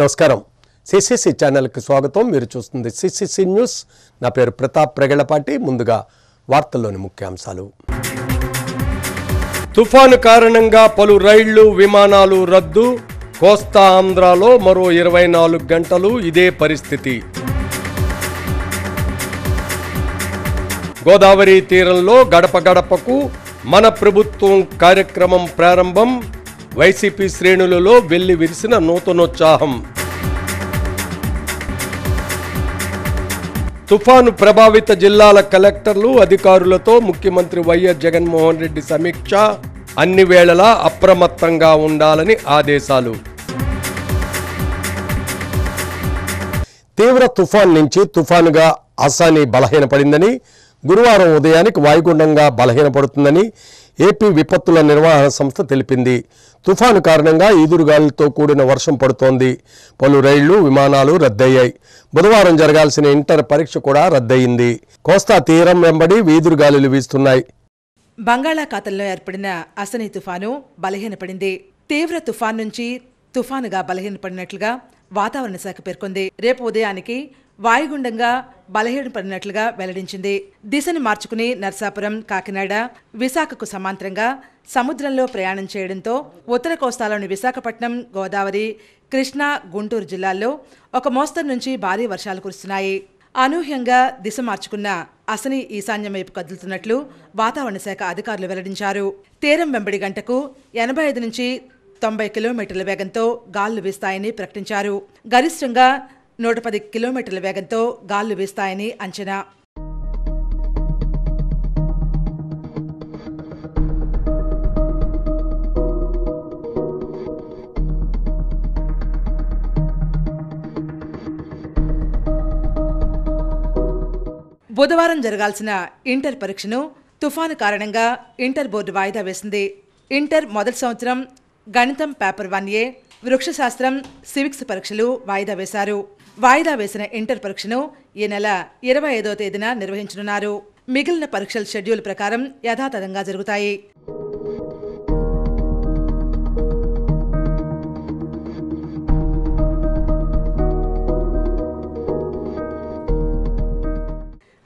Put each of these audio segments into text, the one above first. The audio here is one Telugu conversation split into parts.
నమస్కారం సిసిసి ఛానల్కి స్వాగతం మీరు చూస్తుంది సిసిసి న్యూస్ నా పేరు ప్రతాప్ ప్రగళపాటి ముందుగా వార్తల్లోని ముఖ్యాంశాలు తుఫాను కారణంగా పలు రైళ్లు విమానాలు రద్దు కోస్తా ఆంధ్రాలో మరో ఇరవై నాలుగు గంటలు ఇదే పరిస్థితి గోదావరి తీరంలో గడప గడపకు మన ప్రభుత్వం కార్యక్రమం ప్రారంభం వైసీపీ శ్రేణులలో వెళ్లి విరిసిన నూతనోత్సాహం తుఫాను ప్రభావిత జిల్లాల కలెక్టర్లు అధికారులతో ముఖ్యమంత్రి వైఎస్ జగన్మోహన్ రెడ్డి సమీక్ష అన్ని వేళలా అప్రమత్తంగా ఉండాలని ఆదేశాలు తీవ్ర తుఫాన్ నుంచి తుఫానుగా అసాని బలహీనపడిందని గురువారం ఉదయానికి వాయుగుండంగా బలహీనపడుతుందని ఏపీ విపత్తుల నిర్వహణ సంస్థ తెలిపింది తుఫాను కారణంగా ఈదురుగాలితో కూడిన వర్షం పడుతోంది పలు రైళ్లు విమానాలు రద్దయ్యాయి బుధవారం జరగాల్సిన ఇంటర్ పరీక్ష కూడా రద్దయింది కోస్తా తీరం వెంబడి వీధురుగాలులు వీస్తున్నాయి బంగాళాఖాతంలో ఏర్పడిన అసని తుఫాను బలహీనపడింది తీవ్ర తుఫాన్ నుంచి తుఫానుగా బలహీనపడినట్లుగా వాతావరణ శాఖ పేర్కొంది రేపు ఉదయానికి వాయుగుండంగా బలహీనపడినట్లుగా వెల్లడించింది దిశను మార్చుకుని నర్సాపురం కాకినాడ విశాఖకు సమాంతరంగా సముద్రంలో ప్రయాణం చేయడంతో ఉత్తర కోస్తాలోని విశాఖపట్నం గోదావరి కృష్ణా గుంటూరు జిల్లాల్లో ఒక మోస్తరు నుంచి భారీ వర్షాలు కురుస్తున్నాయి అనూహ్యంగా దిశ మార్చుకున్న అసని ఈశాన్యం వైపు కదులుతున్నట్లు వాతావరణ శాఖ అధికారులు వెల్లడించారు తీరం వెంబడి గంటకు ఎనభై ఐదు నుంచి తొంభై కిలోమీటర్ల వేగంతో గాలులు వీస్తాయని ప్రకటించారు గరిష్టంగా నూట పది కిలోమీటర్ల వేగంతో గాలు వీస్తాయని అంచనా బుధవారం జరగాల్సిన ఇంటర్ పరీక్షను తుఫాను కారణంగా ఇంటర్ బోర్డు వాయిదా వేసింది ఇంటర్ మొదటి సంవత్సరం గణితం పేపర్ వన్ ఏ వృక్షశాస్త్రం సివిక్స్ పరీక్షలు వాయిదా వేశారు వాయిదా వేసిన ఇంటర్ పరీక్షను ఈ నెల ఇరవై ఐదో తేదీన నిర్వహించనున్నారు మిగిలిన పరీక్షల షెడ్యూల్ ప్రకారం యథాతథంగా జరుగుతాయి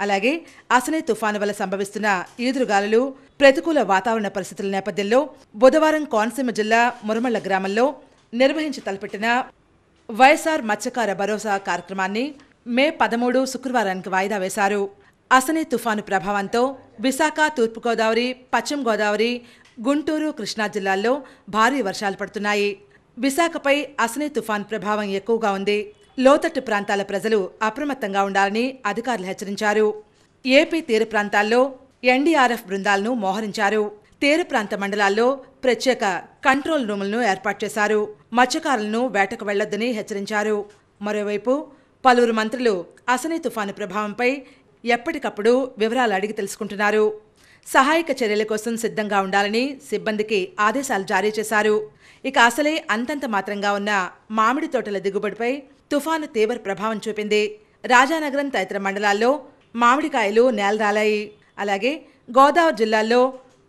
అలాగే అసనే తుఫాను వల్ల సంభవిస్తున్న ఈదురుగాలులు ప్రతికూల వాతావరణ పరిస్థితుల నేపథ్యంలో బుధవారం కోనసీమ జిల్లా మురమళ్ల గ్రామంలో నిర్వహించి తలపెట్టిన వైఎస్ఆర్ మత్స్యకార భరోసా కార్యక్రమాన్ని మే పదమూడు శుక్రవారానికి వాయిదా వేశారు అసనే తుఫాను ప్రభావంతో విశాఖ తూర్పుగోదావరి పశ్చిమ గోదావరి గుంటూరు కృష్ణా జిల్లాల్లో భారీ వర్షాలు పడుతున్నాయి విశాఖపై అసనే తుఫాన్ ప్రభావం ఎక్కువగా ఉంది లోతట్టు ప్రాంతాల ప్రజలు అప్రమత్తంగా ఉండాలని అధికారులు హెచ్చరించారు ఏపీ తీర ప్రాంతాల్లో ఎన్డీఆర్ఎఫ్ బృందాలను మోహరించారు తీర ప్రాంత మండలాల్లో ప్రత్యేక కంట్రోల్ రూములను ఏర్పాటు చేశారు మత్స్యకారులను వేటకు వెళ్లొద్దని హెచ్చరించారు మరోవైపు పలువురు మంత్రులు అసని తుఫాను ప్రభావంపై ఎప్పటికప్పుడు వివరాలు అడిగి తెలుసుకుంటున్నారు సహాయక చర్యల కోసం సిద్ధంగా ఉండాలని సిబ్బందికి ఆదేశాలు జారీ చేశారు ఇక అసలే అంతంత మాత్రంగా ఉన్న మామిడి తోటల దిగుబడిపై తుఫాను తీవ్ర ప్రభావం చూపింది రాజానగరం తదితర మండలాల్లో మామిడికాయలు నేలరాలాయి అలాగే గోదావరి జిల్లాల్లో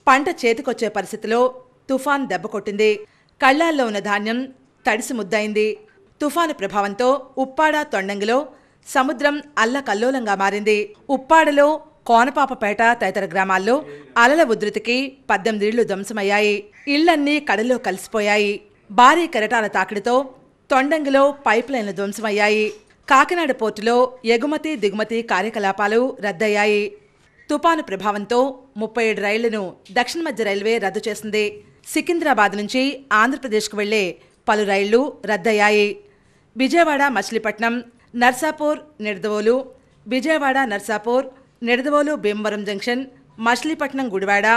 పంట చేతికొచ్చే పరిస్థితిలో తుఫాన్ దెబ్బకొట్టింది కళ్ళాల్లో ఉన్న ధాన్యం తడిసి ముద్దయింది తుఫాను ప్రభావంతో ఉప్పాడ తొండంగిలో సముద్రం అల్లకల్లోలంగా మారింది ఉప్పాడలో కోనపాపపేట తదితర గ్రామాల్లో అలల ఉధృతికి పద్దెనిమిదిళ్లు ధ్వంసమయ్యాయి ఇళ్లన్నీ కడల్లో కలిసిపోయాయి భారీ కెరటాల తాకిడితో తొండంగిలో పైప్లైన్లు ధ్వంసమయ్యాయి కాకినాడ పోర్టులో ఎగుమతి దిగుమతి కార్యకలాపాలు రద్దయ్యాయి తుపాను ప్రభావంతో ముప్పై ఏడు రైళ్లను దక్షిణ మధ్య రైల్వే రద్దు చేసింది సికింద్రాబాద్ నుంచి ఆంధ్రప్రదేశ్కు వెళ్లే పలు రైళ్లు రద్దయ్యాయి Vijayawada Machilipatnam Narsapur Nidadavolu Vijayawada Narsapur Nidadavolu Bhimavaram junction Machilipatnam Gudivada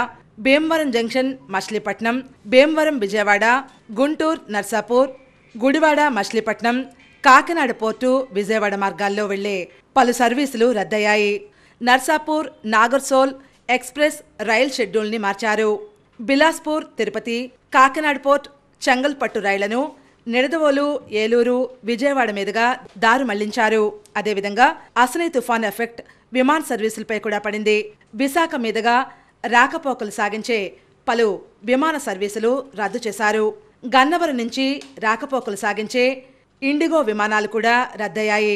Bhimavaram junction Machilipatnam Bhimavaram Vijayawada Guntur Narsapur Gudivada Machilipatnam Kakinada port Vijayawada మార్గాల్లో వెళ్లే పలు సర్వీసులు రద్దయ్యాయి నర్సాపూర్ నాగర్సోల్ ఎక్స్ప్రెస్ రైల్ షెడ్యూల్ని మార్చారు బిలాస్పూర్ తిరుపతి కాకినాడ పోర్ట్ చెంగల్పట్టు రైళ్లను నిడదవోలు ఏలూరు విజయవాడ మీదుగా దారు మళ్లించారు అదేవిధంగా అసలే తుఫాన్ ఎఫెక్ట్ విమాన సర్వీసులపై కూడా పడింది విశాఖ మీదుగా రాకపోకలు సాగించే పలు విమాన సర్వీసులు రద్దు చేశారు గన్నవరం నుంచి రాకపోకలు సాగించే ఇండిగో విమానాలు కూడా రద్దయ్యాయి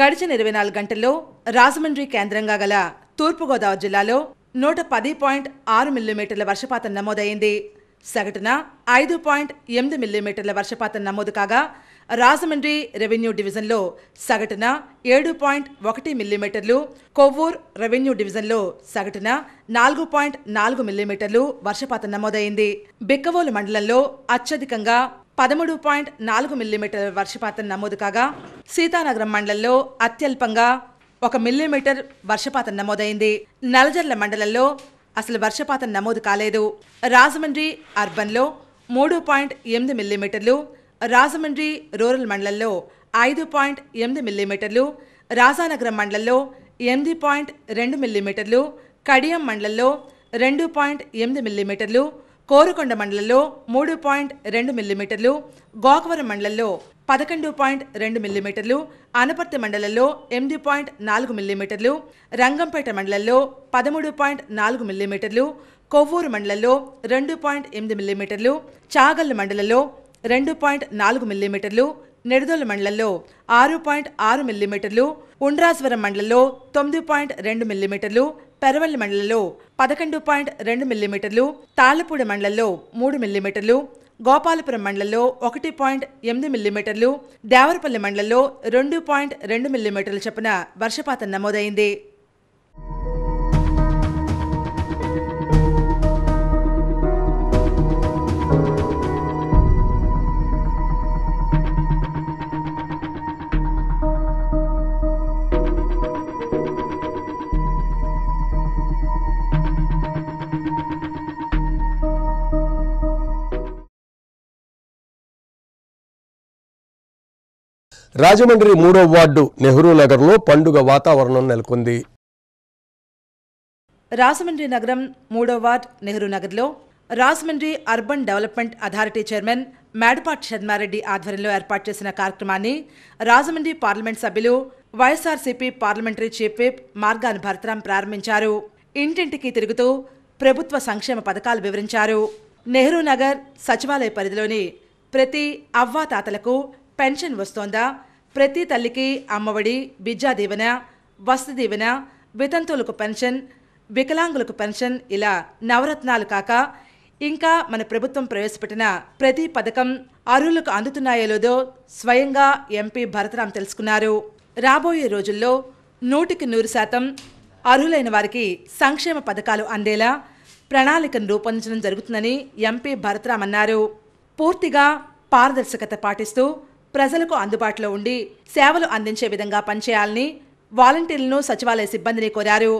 గడిచిన ఇరవై నాలుగు గంటల్లో రాజమండ్రి కేంద్రంగా గల తూర్పుగోదావరి జిల్లాలో నూట పది పాయింట్ ఆరు మిల్లీమీటర్ల వర్షపాతం నమోదైంది సగటున ఐదు పాయింట్ ఎనిమిది మిల్లీమీటర్ల వర్షపాతం నమోదు కాగా రాజమండ్రి రెవెన్యూ డివిజన్లో సగటున ఏడు పాయింట్ ఒకటి మిల్లీమీటర్లు కొవ్వూర్ రెవెన్యూ డివిజన్లో సగటున నాలుగు పాయింట్ నాలుగు మిల్లీమీటర్లు వర్షపాతం నమోదైంది బిక్కవోలు మండలంలో అత్యధికంగా పదమూడు పాయింట్ నాలుగు మిల్లీమీటర్ల వర్షపాతం నమోదు కాగా సీతానగరం మండలంలో అత్యల్పంగా ఒక మిల్లీమీటర్ వర్షపాతం నమోదైంది నలజర్ల మండలంలో అసలు వర్షపాతం నమోదు కాలేదు రాజమండ్రి అర్బన్లో మూడు పాయింట్ ఎనిమిది మిల్లీమీటర్లు రాజమండ్రి రూరల్ మండలంలో ఐదు పాయింట్ ఎనిమిది మిల్లీమీటర్లు రాజానగరం మండలంలో ఎనిమిది పాయింట్ రెండు మిల్లీమీటర్లు కడియం మండలంలో రెండు పాయింట్ ఎనిమిది మిల్లీమీటర్లు కోరుకొండ మండలంలో మూడు పాయింట్ రెండు మిల్లీమీటర్లు గోకవరం మండలంలో పదకొండు పాయింట్ రెండు మిల్లీమీటర్లు అనపర్తి మండలంలో ఎనిమిది పాయింట్ నాలుగు మిల్లీమీటర్లు రంగంపేట మండలంలో పదమూడు పాయింట్ నాలుగు మిల్లీమీటర్లు కొవ్వూరు మండలంలో రెండు పాయింట్ ఎనిమిది మిల్లీమీటర్లు చాగల్ మండలంలో రెండు పాయింట్ నాలుగు మిల్లీమీటర్లు నిడదోల మండలంలో ఆరు పాయింట్ ఆరు మిల్లీమీటర్లు ఉండ్రాజవరం మండలంలో తొమ్మిది పాయింట్ రెండు మిల్లీమీటర్లు పెరవల్లి మండలంలో పదకొండు పాయింట్ రెండు మిల్లీమీటర్లు తాళ్ళపూడి మండలంలో మూడు మిల్లీమీటర్లు గోపాలపురం మండలంలో ఒకటి పాయింట్ ఎనిమిది మిల్లీమీటర్లు దేవరపల్లి మండలంలో రెండు పాయింట్ రెండు మిల్లీమీటర్ల చొప్పున వర్షపాతం నమోదైంది రాజమండ్రి మూడో వార్డు నెహ్రూ నగర్లో పండుగ వాతావరణం నెలకొంది రాజమండ్రి నగరం మూడో వార్డ్ నెహ్రూ నగర్లో Rajahmundry urban development authority chairman Medapati Sharmareddy ఆధ్వర్యంలో ఏర్పాటు చేసిన కార్యక్రమాన్ని రాజమండ్రి పార్లమెంట్ సభ్యులు YSRCP parliamentary chief whip Margani Bharatram ప్రారంభించారు ఇంటింటికి తిరుగుతూ ప్రభుత్వ సంక్షేమ పథకాలు వివరించారు నెహ్రూ నగర్ సచివాలయ పరిధిలోని ప్రతి అవ్వాతాతలకు పెన్షన్ వస్తోందా ప్రతి తల్లికి అమ్మఒడి బిజ్జా దీవెన వసతి దీవెన వితంతువులకు పెన్షన్ వికలాంగులకు పెన్షన్ ఇలా నవరత్నాలు కాక ఇంకా మన ప్రభుత్వం ప్రవేశపెట్టిన ప్రతి పథకం అర్హులకు అందుతున్నాయో లేదో స్వయంగా ఎంపీ భరతరాం తెలుసుకున్నారు రాబోయే రోజుల్లో నూటికి నూరు శాతం అర్హులైన వారికి సంక్షేమ పథకాలు అందేలా ప్రణాళికను రూపొందించడం జరుగుతుందని ఎంపీ భరతరాం అన్నారు పూర్తిగా పారదర్శకత పాటిస్తూ ప్రజలకు అందుబాటులో ఉండి సేవలు అందించే విధంగా పనిచేయాలని వాలంటీర్లను సచివాలయ సిబ్బందిని కోరారు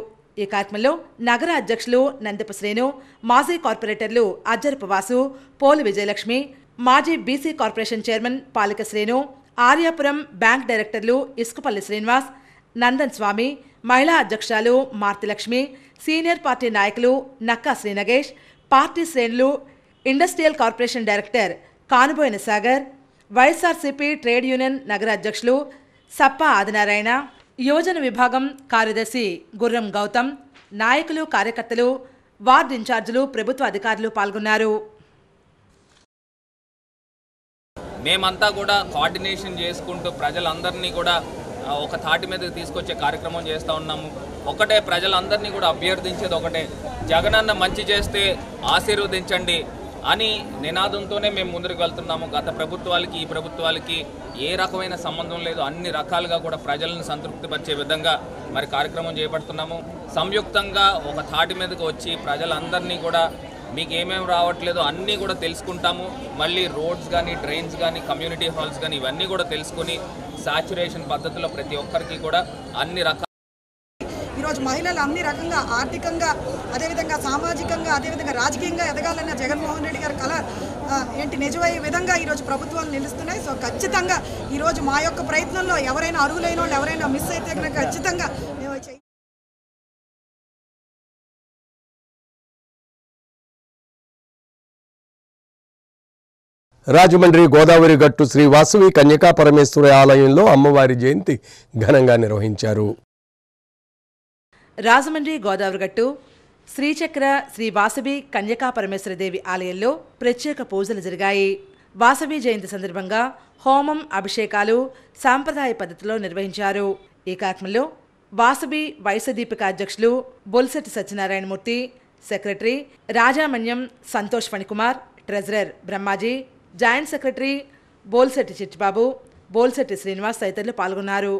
ఈ కార్యక్రమంలో నగర అధ్యక్షులు నందిప శ్రీను మాజీ కార్పొరేటర్లు అజ్జరపు వాసు పోలు విజయలక్ష్మి మాజీ BC corporation chairman Palika Srinu Aryapuram bank డైరెక్టర్లు ఇసుకపల్లి శ్రీనివాస్ నందన్ స్వామి మహిళా అధ్యక్షురాలు మార్తిలక్ష్మి సీనియర్ పార్టీ నాయకులు నక్కా శ్రీనగేష్ పార్టీ శ్రేణులు industrial corporation director Kanuboina Sagar YSRCP trade union నగర అధ్యక్షులు సప్ప ఆదినారాయణ యువజన విభాగం కార్యదర్శి గుర్రం గౌతమ్ నాయకులు కార్యకర్తలు వార్డు ఇన్ఛార్జీలు ప్రభుత్వ అధికారులు పాల్గొన్నారు మేమంతా కూడా కోఆర్డినేషన్ చేసుకుంటూ ప్రజలందరినీ కూడా ఒక తాటి మీదకి తీసుకొచ్చే కార్యక్రమం చేస్తూ ఉన్నాము ఒకటే ప్రజలందరినీ కూడా అభ్యర్థించేది ఒకటే జగనన్న మంచి చేస్తే ఆశీర్వదించండి అని నినాదంతోనే మేము ముందుకు వెళ్తున్నాము గత ప్రభుత్వాలకి ఈ ప్రభుత్వాలకి ఏ రకమైన సంబంధం లేదు అన్ని రకాలుగా కూడా ప్రజలను సంతృప్తిపరిచే విధంగా మరి కార్యక్రమం చేపడుతున్నాము సంయుక్తంగా ఒక థాటి మీదకి వచ్చి ప్రజలందరినీ కూడా మీకు ఏమేమి రావట్లేదు అన్నీ కూడా తెలుసుకుంటాము మళ్ళీ రోడ్స్ కానీ డ్రైన్స్ కానీ కమ్యూనిటీ హాల్స్ కానీ ఇవన్నీ కూడా తెలుసుకొని సాచ్యురేషన్ పద్ధతిలో ప్రతి ఒక్కరికి కూడా అన్ని రకాల ఈరోజు మహిళలు అన్ని రకంగా ఆర్థికంగా అదేవిధంగా సామాజికంగా అదేవిధంగా రాజకీయంగా ఎదగాలన్న జగన్మోహన్ రెడ్డి గారి కళ ఏంటి నిజమయ్యే విధంగా ఈరోజు ప్రభుత్వాలు నిలుస్తున్నాయి సో ఖచ్చితంగా ఈరోజు మా యొక్క ప్రయత్నంలో ఎవరైనా అరువులైన వాళ్ళు ఎవరైనా మిస్ అయితే కనుక ఖచ్చితంగా రాజమండ్రి గోదావరి గట్టు శ్రీ వాసువి కన్యకా పరమేశ్వరి ఆలయంలో అమ్మవారి జయంతి ఘనంగా నిర్వహించారు రాజమండ్రి గోదావరిగట్టు శ్రీచక్ర శ్రీ వాసవి కన్యకా ఆలయంలో ప్రత్యేక పూజలు జరిగాయి వాసవి జయంతి సందర్భంగా హోమం అభిషేకాలు సాంప్రదాయ పద్ధతిలో నిర్వహించారు ఈ కార్యక్రమంలో వాసవి వైశ్య అధ్యక్షులు Bolisetti Satyanarayanamurthy secretary Rajamanyam Santosh Phanikumar treasurer Brahmaji joint secretary Bolisetti Chittibabu Bolisetti Srinivas తదితరులు పాల్గొన్నారు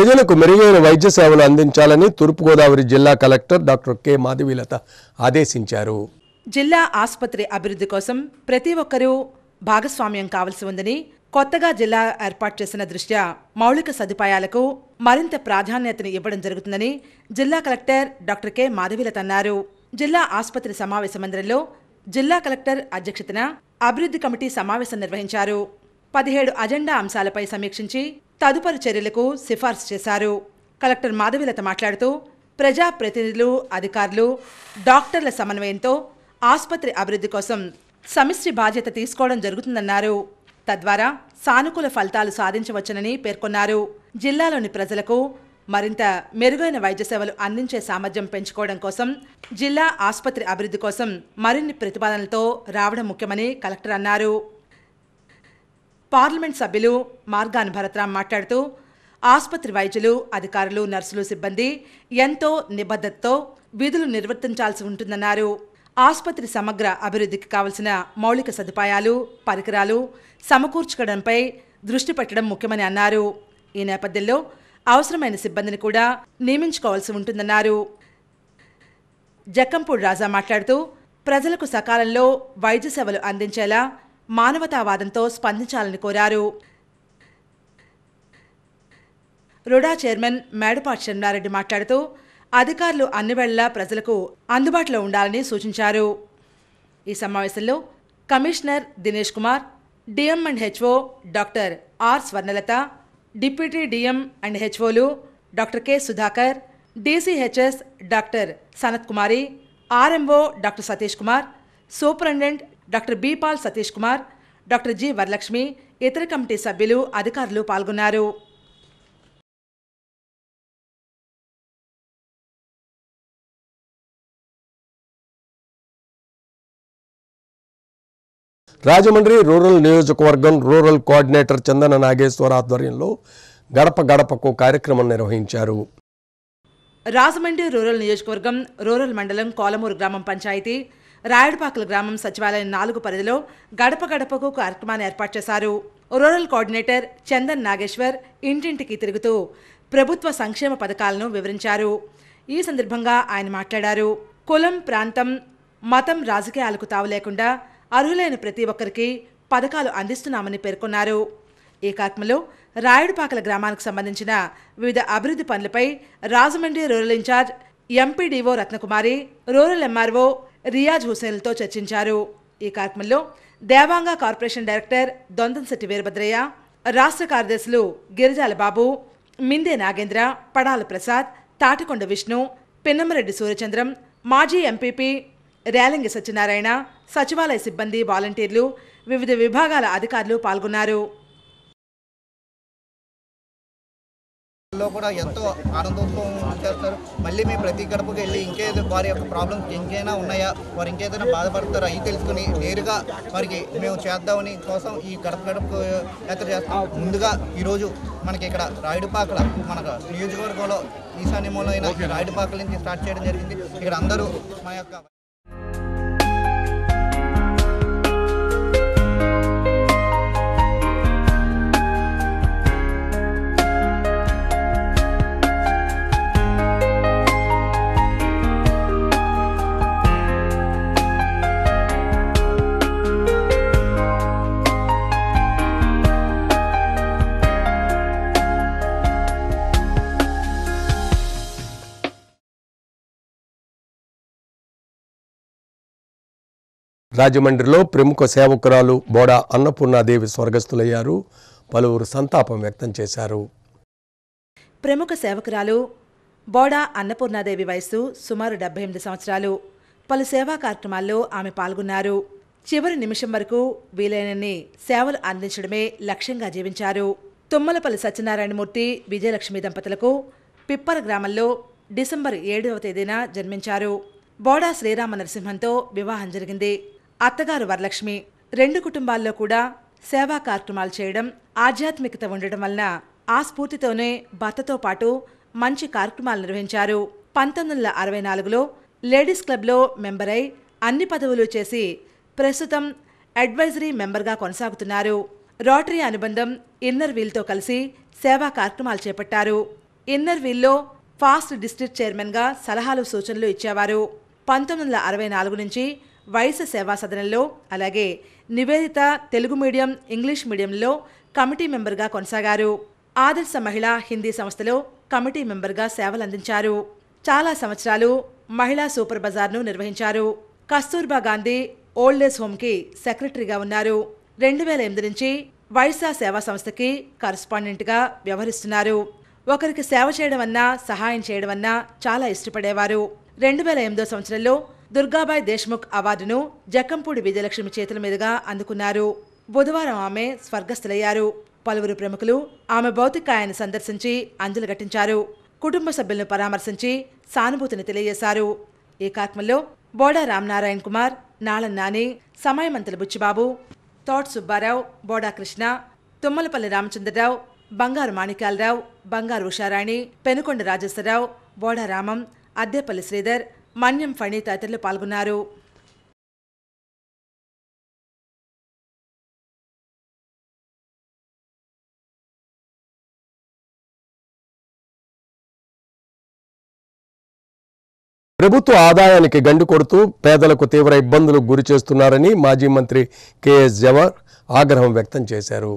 ప్రజలకు మెరుగైన వైద్య సేవలు అందించాలని తూర్పుగోదావరి జిల్లా కలెక్టర్ డాక్టర్ కె మాధవీలత ఆదేశించారు జిల్లా ఆసుపత్రి అభివృద్ధి కోసం ప్రతి ఒక్కరూ భాగస్వామ్యం కావలసి ఉందని కొత్తగా జిల్లా ఏర్పాటు చేసిన దృష్ట్యా మౌలిక సదుపాయాలకు మరింత ప్రాధాన్యతను ఇవ్వడం జరుగుతుందని జిల్లా కలెక్టర్ డాక్టర్ కె మాధవీలత అన్నారు జిల్లా ఆసుపత్రి సమావేశ మందిరంలో జిల్లా కలెక్టర్ అధ్యక్షతన అభివృద్ధి కమిటీ సమావేశం నిర్వహించారు పదిహేడు అజెండా అంశాలపై సమీక్షించి తదుపరి చర్యలకు సిఫార్సు చేశారు కలెక్టర్ మాధవిలత మాట్లాడుతూ ప్రజాప్రతినిధులు అధికారులు డాక్టర్ల సమన్వయంతో ఆసుపత్రి అభివృద్ధి కోసం సమిష్టి బాధ్యత తీసుకోవడం జరుగుతుందన్నారు తద్వారా సానుకూల ఫలితాలు సాధించవచ్చునని పేర్కొన్నారు జిల్లాలోని ప్రజలకు మరింత మెరుగైన వైద్య సేవలు అందించే సామర్థ్యం పెంచుకోవడం కోసం జిల్లా ఆసుపత్రి అభివృద్ధి కోసం మరిన్ని ప్రతిపాదనలతో రావడం ముఖ్యమని కలెక్టర్ అన్నారు పార్లమెంట్ సభ్యులు మార్గాన్ భరత్రామ్ మాట్లాడుతూ ఆసుపత్రి వైద్యులు అధికారులు నర్సులు సిబ్బంది ఎంతో నిబద్ధతతో విధులు నిర్వర్తించాల్సి ఉంటుందన్నారు ఆసుపత్రి సమగ్ర అభివృద్ధికి కావలసిన మౌలిక సదుపాయాలు పరికరాలు సమకూర్చుకోవడంపై దృష్టి పెట్టడం ముఖ్యమని అన్నారు ఈ నేపథ్యంలో అవసరమైన సిబ్బందిని కూడా నియమించుకోవాల్సి ఉంటుందన్నారు జక్కంపూడి రాజా మాట్లాడుతూ ప్రజలకు సకాలంలో వైద్య సేవలు అందించేలా మానవతావాదంతో స్పందించాలని కోరారు రుడా చైర్మన్ మేడపాటి చంద్రారెడ్డి మాట్లాడుతూ అధికారులు అన్ని వేళలా ప్రజలకు అందుబాటులో ఉండాలని సూచించారు ఈ సమావేశంలో commissioner Dinesh Kumar DM and HO doctor R Swarnalatha deputy DM and హెచ్ఓలు doctor K Sudhakar DCHS doctor Sanath Kumari RMO doctor Satish Kumar superintendent doctor Bipal Satish Kumar doctor G Varalakshmi ఇతర కమిటీ సభ్యులు అధికారులు పాల్గొన్నారు రాజమండ్రి రూరల్ నియోజకవర్గం రూరల్ కోఆర్డినేటర్ చందన నాగేశ్వర ఆధ్వర్యంలో గడప గడపకు కార్యక్రమం నిర్వహించారు రాజమండ్రి రూరల్ నియోజకవర్గం రూరల్ మండలం కోలమూరు గ్రామం పంచాయతీ రాయడపాకల గ్రామం సచివాలయం నాలుగు పరిధిలో గడప గడపకు కార్యక్రమాన్ని ఏర్పాటు చేశారు రూరల్ కోఆర్డినేటర్ చందన్ నాగేశ్వర్ ఇంటింటికి తిరుగుతూ ప్రభుత్వ సంక్షేమ పథకాలను వివరించారు ఈ సందర్భంగా ఆయన మాట్లాడారు కులం ప్రాంతం మతం రాజకీయాలకు తావు లేకుండా అర్హులైన ప్రతి ఒక్కరికి పథకాలు అందిస్తున్నామని పేర్కొన్నారు ఈ కార్యక్రమంలో రాయుడుపాకల గ్రామానికి సంబంధించిన వివిధ అభివృద్ధి పనులపై Rajahmundry rural incharge MPDO Ratnakumari rural MRO Riyaz హుసేన్లతో చర్చించారు ఈ కార్యక్రమంలో దేవాంగ కార్పొరేషన్ డైరెక్టర్ దొందంశెట్టి వీరభద్రయ్య రాష్ట్ర కార్యదర్శులు గిరిజాల బాబు మిందే నాగేంద్ర పడాల ప్రసాద్ తాటికొండ విష్ణు పిన్నమరెడ్డి సూర్యచంద్రం మాజీ ఎంపీపీ రేలంగి సత్యనారాయణ సచివాలయ సిబ్బంది వాలంటీర్లు వివిధ విభాగాల అధికారులు పాల్గొన్నారు లో కూడా ఎంతో ఆనందోత్సవం చేస్తారు మళ్ళీ మేము ప్రతి గడపకు వెళ్ళి ఇంకేదో వారి యొక్క ప్రాబ్లమ్స్ ఇంకేనా ఉన్నాయా వారు ఇంకేదైనా బాధపడతారో అవి తెలుసుకుని నేరుగా వారికి మేము చేద్దామని కోసం ఈ గడప గడపకు యాత్ర చేస్తాం ముందుగా ఈరోజు మనకి ఇక్కడ రాయుడుపాకల మన నియోజకవర్గంలో ఈశాన్యమూలమైన రాయుడుపాకల నుంచి స్టార్ట్ చేయడం జరిగింది ఇక్కడ అందరూ మా యొక్క రాజమండ్రిలో ప్రముఖ సేవకురాలు బోడా అన్నపూర్ణాదేవి స్వర్గస్థులయ్యారు పలువురు సంతాపం వ్యక్తం చేశారు ప్రముఖ సేవకురాలు బోడా అన్నపూర్ణాదేవి వయస్సు సుమారు డెబ్బై ఎనిమిది సంవత్సరాలు పలు సేవా కార్యక్రమాల్లో ఆమె పాల్గొన్నారు చివరి నిమిషం వరకు వీలైనన్ని సేవలు అందించడమే లక్ష్యంగా జీవించారు తుమ్మలపల్లి సత్యనారాయణమూర్తి విజయలక్ష్మి దంపతులకు పిప్పల గ్రామంలో డిసెంబర్ ఏడవ తేదీన జన్మించారు బోడా శ్రీరామ నరసింహంతో వివాహం జరిగింది అత్తగారు వరలక్ష్మి రెండు కుటుంబాల్లో కూడా సేవా కార్యక్రమాలు చేయడం ఆధ్యాత్మికత ఉండడం వలన ఆ స్ఫూర్తితోనే భర్తతో పాటు మంచి కార్యక్రమాలు నిర్వహించారు పంతొమ్మిది వందల అరవై నాలుగులో లేడీస్ క్లబ్లో మెంబర్ అయి అన్ని పదవులు చేసి ప్రస్తుతం అడ్వైజరీ మెంబర్గా కొనసాగుతున్నారు రోటరీ అనుబంధం ఇన్నర్ వీల్తో కలిసి సేవా కార్యక్రమాలు చేపట్టారు ఇన్నర్ వీల్లో ఫాస్ట్ డిస్ట్రిక్ట్ చైర్మన్గా సలహాలు సూచనలు ఇచ్చేవారు పంతొమ్మిది వందల అరవై నాలుగు నుంచి వైస్ సేవా సదనంలో అలాగే నివేదిత తెలుగు మీడియం ఇంగ్లీష్ మీడియంలో కమిటీ మెంబర్గా కొనసాగారు ఆదర్శ మహిళా హిందీ సంస్థలో కమిటీ మెంబర్గా సేవలందించారు చాలా సంవత్సరాలు మహిళా సూపర్ బజార్ను నిర్వహించారు కస్తూర్బా గాంధీ ఓల్డేజ్ హోమ్కి సెక్రటరీగా ఉన్నారు రెండు వేల ఎనిమిది నుంచి వైసా సేవా సంస్థకి కరస్పాండెంట్గా వ్యవహరిస్తున్నారు ఒకరికి సేవ చేయడం అన్నా సహాయం చేయడం అన్నా చాలా ఇష్టపడేవారు రెండు వేల ఎనిమిదో సంవత్సరంలో దుర్గాబాయ్ దేశ్ముఖ్ అవార్డును జక్కంపూడి విజయలక్ష్మి చేతుల మీదుగా అందుకున్నారు బుధవారం ఆమె స్వర్గస్థులయ్యారు పలువురు ప్రముఖులు ఆమె భౌతికాయాన్ని సందర్శించి అంజలి ఘటించారు కుటుంబ సభ్యులను పరామర్శించి సానుభూతిని తెలియజేశారు ఈ కార్యక్రమంలో బోడా రామ్నారాయణ్ కుమార్ నాళన్ నాని సమయమంతుల బుచ్చిబాబు తోట్ సుబ్బారావు బోడా కృష్ణ తుమ్మలపల్లి రామచంద్రరావు బంగారు మాణిక్యాలరావు బంగారు ఉషారాణి పెనుకొండ రాజేశ్వరరావు బోడా రామం అద్దెపల్లి శ్రీధర్ మన్యం ఫణి తదితరులు పాల్గొన్నారు ప్రభుత్వ ఆదాయానికి గండి కొడుతూ పేదలకు తీవ్ర ఇబ్బందులకు గురి చేస్తున్నారని మాజీ మంత్రి కెఎస్ జవహర్ ఆగ్రహం వ్యక్తం చేశారు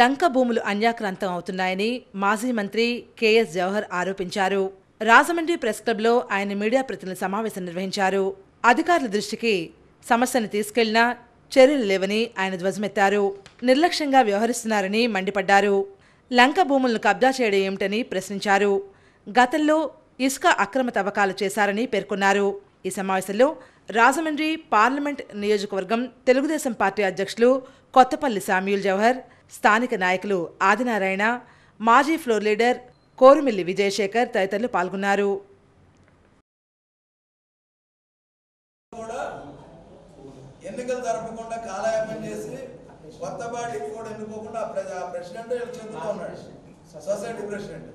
లంక భూములు అన్యాక్రాంతం అవుతున్నాయని మాజీ మంత్రి కెఎస్ జవహర్ ఆరోపించారు రాజమండ్రి ప్రెస్ క్లబ్లో ఆయన మీడియా ప్రతినిధుల సమావేశం నిర్వహించారు అధికారుల దృష్టికి సమస్యను తీసుకెళ్లినా చర్యలు లేవని ఆయన ధ్వజమెత్తారు నిర్లక్ష్యంగా వ్యవహరిస్తున్నారని మండిపడ్డారు లంక భూములను కబ్జా చేయడం ఏమిటని ప్రశ్నించారు గతంలో ఇసుక అక్రమ తవ్వకాలు చేశారని పేర్కొన్నారు ఈ సమావేశంలో రాజమండ్రి పార్లమెంట్ నియోజకవర్గం తెలుగుదేశం పార్టీ అధ్యక్షులు కొత్తపల్లి శామ్యూల్ జవహర్ స్థానిక నాయకులు ఆదినారాయణ మాజీ ఫ్లోర్ లీడర్ కోరుమిల్లి విజయశేఖర్ తదితరులు పాల్గొన్నారు ఎన్నికలు జరపకుండా కాలాయపం చేసి కొత్త పార్టీ కూడా ఎన్నుకోకుండా ప్రెసిడెంట్ చెందుతూ ఉన్నాడు సొసైటీ ప్రెసిడెంట్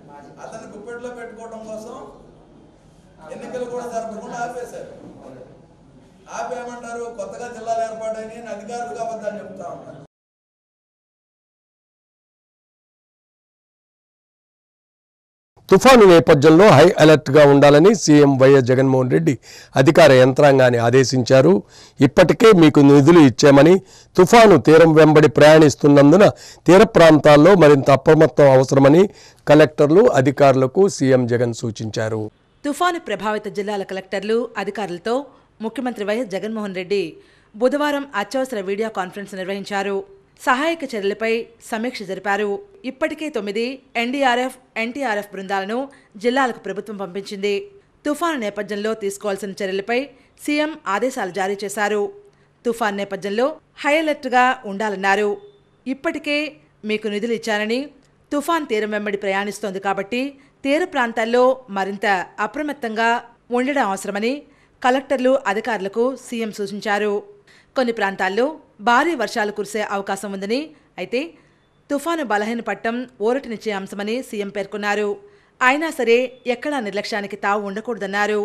అతన్ని గుప్పెట్లో పెట్టుకోవడం కోసం ఎన్నికలు కూడా జరపకుండా ఆపేశారు ఆపేయమంటారు కొత్తగా జిల్లాలు ఏర్పాటైన అధికారులు కావద్దని చెప్తా ఉన్నారు తుఫాను నేపథ్యంలో హై అలర్ట్గా ఉండాలని సీఎం వైఎస్ జగన్మోహన్ రెడ్డి అధికార యంత్రాంగాన్ని ఆదేశించారు ఇప్పటికే మీకు నిధులు ఇచ్చామని తుఫాను తీరం వెంబడి ప్రయాణిస్తున్నందున తీర ప్రాంతాల్లో మరింత అప్రమత్తం అవసరమని కలెక్టర్లు అధికారులకు సీఎం జగన్ సూచించారు తుఫాను ప్రభావిత జిల్లాల కలెక్టర్లు అధికారులతో ముఖ్యమంత్రి వైఎస్ జగన్మోహన్ రెడ్డి బుధవారం అత్యవసర వీడియో కాన్ఫరెన్స్ నిర్వహించారు సహాయక చర్యలపై సమీక్ష జరిపారు ఇప్పటికే తొమ్మిది ఎన్డీఆర్ఎఫ్ ఎన్టీఆర్ఎఫ్ బృందాలను జిల్లాలకు ప్రభుత్వం పంపించింది తుఫాను నేపథ్యంలో తీసుకోవాల్సిన చర్యలపై సీఎం ఆదేశాలు జారీ చేశారు తుఫాన్ నేపథ్యంలో హై ఉండాలన్నారు ఇప్పటికే మీకు నిధులు ఇచ్చానని తుఫాన్ తీరం వెంబడి ప్రయాణిస్తోంది కాబట్టి తీర ప్రాంతాల్లో మరింత అప్రమత్తంగా ఉండడం అవసరమని కలెక్టర్లు అధికారులకు సీఎం సూచించారు కొన్ని ప్రాంతాల్లో భారీ వర్షాలు కురిసే అవకాశం ఉందని అయితే తుఫాను బలహీన ఓరటి నిచ్చే అంశమని సీఎం పేర్కొన్నారు అయినా సరే ఎక్కడా నిర్లక్ష్యానికి తావు ఉండకూడదన్నారు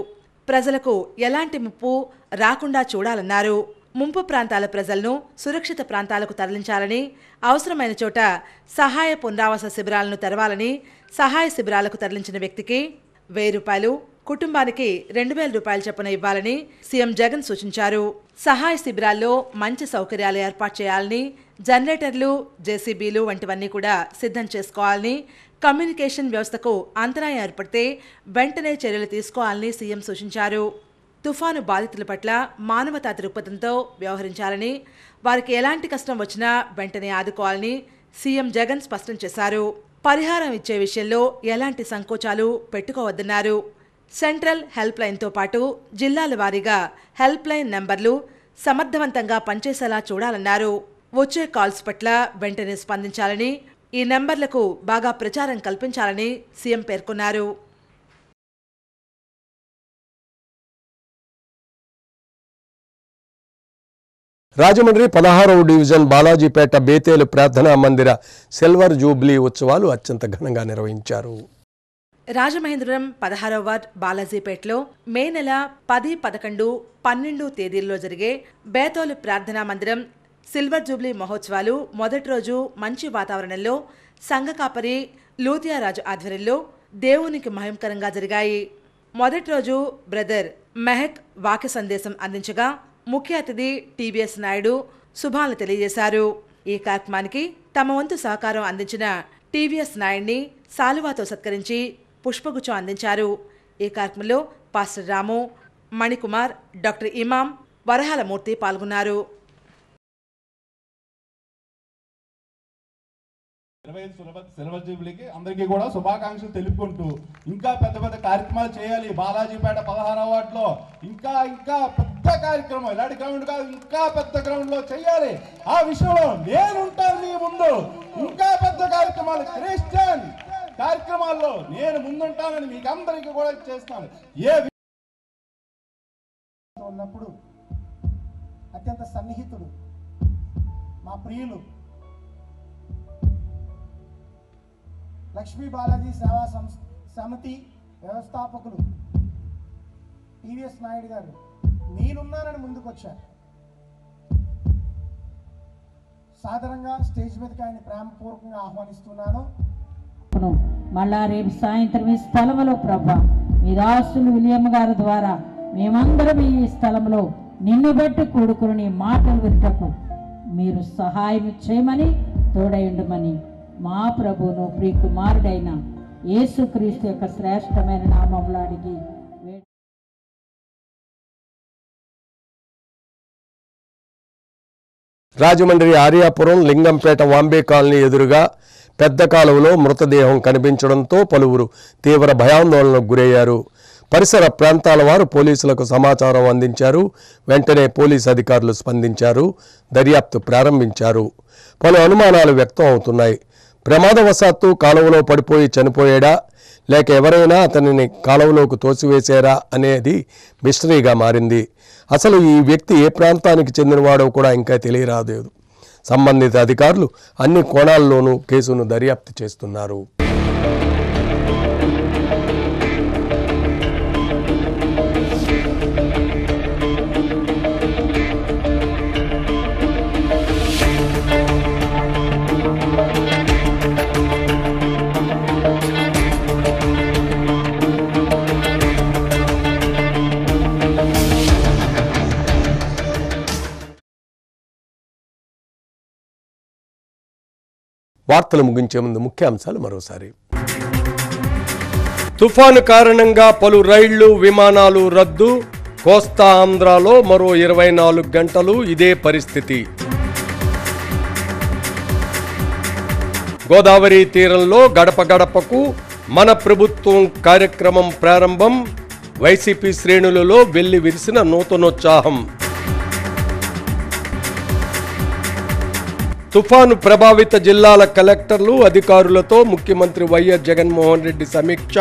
ప్రజలకు ఎలాంటి ముప్పు రాకుండా చూడాలన్నారు ముంపు ప్రాంతాల ప్రజలను సురక్షిత ప్రాంతాలకు తరలించాలని అవసరమైన చోట సహాయ పునరావాస శిబిరాలను తెరవాలని సహాయ శిబిరాలకు తరలించిన వ్యక్తికి వెయ్యి రూపాయలు కుటుంబానికి రెండు వేల రూపాయల చొప్పున ఇవ్వాలని సీఎం జగన్ సూచించారు సహాయ శిబిరాల్లో మంచి సౌకర్యాలు ఏర్పాటు చేయాలని జనరేటర్లు జేసీబీలు వంటివన్నీ కూడా సిద్ధం చేసుకోవాలని కమ్యూనికేషన్ వ్యవస్థకు అంతరాయం ఏర్పడితే వెంటనే చర్యలు తీసుకోవాలని సీఎం సూచించారు తుఫాను బాధితుల పట్ల మానవతా దృక్పథంతో వ్యవహరించాలని వారికి ఎలాంటి కష్టం వచ్చినా వెంటనే ఆదుకోవాలని సీఎం జగన్ స్పష్టం చేశారు పరిహారం ఇచ్చే విషయంలో ఎలాంటి సంకోచాలు పెట్టుకోవద్దన్నారు సెంట్రల్ హెల్ప్ లైన్తో పాటు జిల్లాల వారీగా హెల్ప్ లైన్ నెంబర్లు సమర్థవంతంగా పనిచేసేలా చూడాలన్నారు వచ్చే కాల్స్ పట్ల వెంటనే స్పందించాలని ఈ నెంబర్లకు బాగా ప్రచారం కల్పించాలని సీఎం పేర్కొన్నారు రాజమండ్రి పదహారవ డివిజన్ బాలాజీపేట బేతేలు ప్రార్థనా మందిర సిల్వర్ జూబ్లీ ఉత్సవాలు అత్యంత ఘనంగా నిర్వహించారు రాజమహేంద్రం పదహారవ వార్డ్ బాలాజీపేటలో మే నెల పది పదకొండు పన్నెండు తేదీల్లో జరిగే బేతోలు ప్రార్థనా మందిరం సిల్వర్ జూబ్లీ మహోత్సవాలు మొదటి రోజు మంచి వాతావరణంలో సంఘకాపరి లూతియారాజు ఆధ్వర్యంలో దేవునికి మహిమకరంగా జరిగాయి మొదటి రోజు బ్రదర్ మెహక్ వాక్య సందేశం అందించగా ముఖ్య అతిథి టీబీఎస్ నాయుడు శుభాలు తెలియజేశారు ఈ కార్యక్రమానికి తమ వంతు సహకారం అందించిన టీవీఎస్ నాయుడిని సాలువాతో సత్కరించి పుష్పగుచ్చం అందించారు ఈ కార్యక్రమంలో పాస్టర్ రాము మణికుమార్ డాక్టర్ ఇమాం వరహాలమూర్తి పాల్గొన్నారు సిల్వర్ జూబ్లీకి అందరికీ కూడా శుభాకాంక్షలు తెలుపుకుంటూ ఇంకా పెద్ద పెద్ద కార్యక్రమాలు చేయాలి బాలాజీపేట పదహారవ అవార్డులో ఇంకా ఇంకా పెద్ద కార్యక్రమం ఇలాంటి గ్రౌండ్ కాదు ఇంకా పెద్ద గ్రౌండ్ లో చేయాలి ఆ విషయంలో నేనుంటాను ముందు ఇంకా పెద్ద కార్యక్రమాలు క్రిస్టియన్ కార్యక్రమాల్లో నేను ముందుంటానని మీకు అందరికీ కూడా చేస్తాను ఏ ఉన్నప్పుడు అత్యంత సన్నిహితుడు మా ప్రియులు లక్ష్మీ బాలాజీ సేవా సమితి వ్యవస్థాపకులు టీవీఎస్ నాయుడు గారు నేనున్నానని ముందుకు వచ్చారు సాధారణంగా స్టేజ్ మీదకి ఆయన ప్రేమపూర్వకంగా ఆహ్వానిస్తున్నాను మళ్ళా రేపు సాయంత్రం ఈ స్థలంలో ప్రభా మీ దాసులు విలియం గారి ద్వారా మేమందరం ఈ స్థలంలో నిన్ను బట్టి కూడుకుని మాటలు వింటకు మీరు సహాయం చేయమని తోడయుండమని మా ప్రభువును ప్రియకుమారుడైన యేసుక్రీస్తు యొక్క శ్రేష్టమైన నామంలో అడిగి రాజమండ్రి ఆర్యాపురం లింగంపేట వాంబే కాలనీ ఎదురుగా పెద్ద కాలువలో మృతదేహం కనిపించడంతో పలువురు తీవ్ర భయాందోళనకు గురయ్యారు పరిసర ప్రాంతాల వారు పోలీసులకు సమాచారం అందించారు వెంటనే పోలీసు అధికారులు స్పందించారు దర్యాప్తు ప్రారంభించారు పలు అనుమానాలు వ్యక్తం అవుతున్నాయి ప్రమాదవశాత్తు కాలువలో పడిపోయి చనిపోయాడా లేక ఎవరైనా అతనిని కాలువలోకి తోసివేశారా అనేది మిస్టరీగా మారింది అసలు ఈ వ్యక్తి ఏ ప్రాంతానికి చెందినవాడో కూడా ఇంకా తెలియరాదు సంబంధిత అధికారులు అన్ని కోణాల్లోనూ కేసును దర్యాప్తు చేస్తున్నారు వార్తలు ముగించే ముందు ముఖ్యాంశాలు మరోసారి తుఫాను కారణంగా పలు రైళ్లు విమానాలు రద్దు కోస్తా ఆంధ్రాలో మరో ఇరవై నాలుగు గంటలు ఇదే పరిస్థితి గోదావరి తీరంలో గడప గడపకు మన ప్రభుత్వం కార్యక్రమం ప్రారంభం వైసీపీ శ్రేణులలో వెళ్లి విరిసిన నూతనోత్సాహం తుఫాను ప్రభావిత జిల్లాల కలెక్టర్లు అధికారులతో ముఖ్యమంత్రి వైఎస్ జగన్మోహన్ రెడ్డి సమీక్ష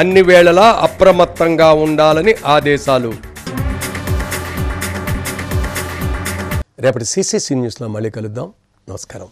అన్ని వేళలా అప్రమత్తంగా ఉండాలని ఆదేశాలు రేపటి సిసిసి న్యూస్లో మళ్ళీ కలుద్దాం నమస్కారం